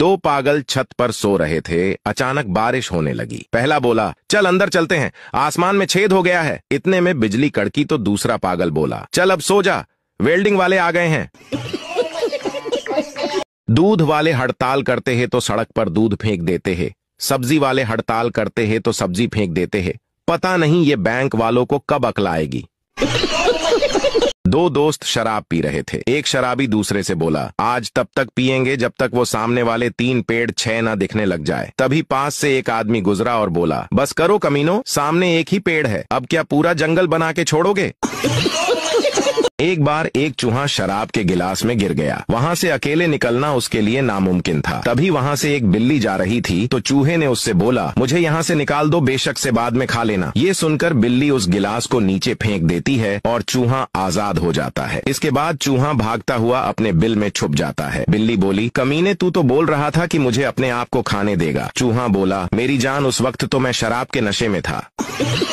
दो पागल छत पर सो रहे थे अचानक बारिश होने लगी पहला बोला चल अंदर चलते हैं आसमान में छेद हो गया है इतने में बिजली कड़की तो दूसरा पागल बोला चल अब सो जा वेल्डिंग वाले आ गए हैं दूध वाले हड़ताल करते हैं तो सड़क पर दूध फेंक देते हैं सब्जी वाले हड़ताल करते हैं तो सब्जी फेंक देते हैं पता नहीं ये बैंक वालों को कब अकलाएगी दो दोस्त शराब पी रहे थे एक शराबी दूसरे से बोला आज तब तक पियेंगे जब तक वो सामने वाले तीन पेड़ छह ना दिखने लग जाए तभी पास से एक आदमी गुजरा और बोला बस करो कमीनो सामने एक ही पेड़ है अब क्या पूरा जंगल बना के छोड़ोगे एक बार एक चूहा शराब के गिलास में गिर गया वहाँ से अकेले निकलना उसके लिए नामुमकिन था तभी वहाँ से एक बिल्ली जा रही थी तो चूहे ने उससे बोला मुझे यहाँ से निकाल दो बेशक से बाद में खा लेना ये सुनकर बिल्ली उस गिलास को नीचे फेंक देती है और चूहा आजाद हो जाता है इसके बाद चूहा भागता हुआ अपने बिल में छुप जाता है बिल्ली बोली कमीने तू तो बोल रहा था की मुझे अपने आप को खाने देगा चूहा बोला मेरी जान उस वक्त तो मैं शराब के नशे में था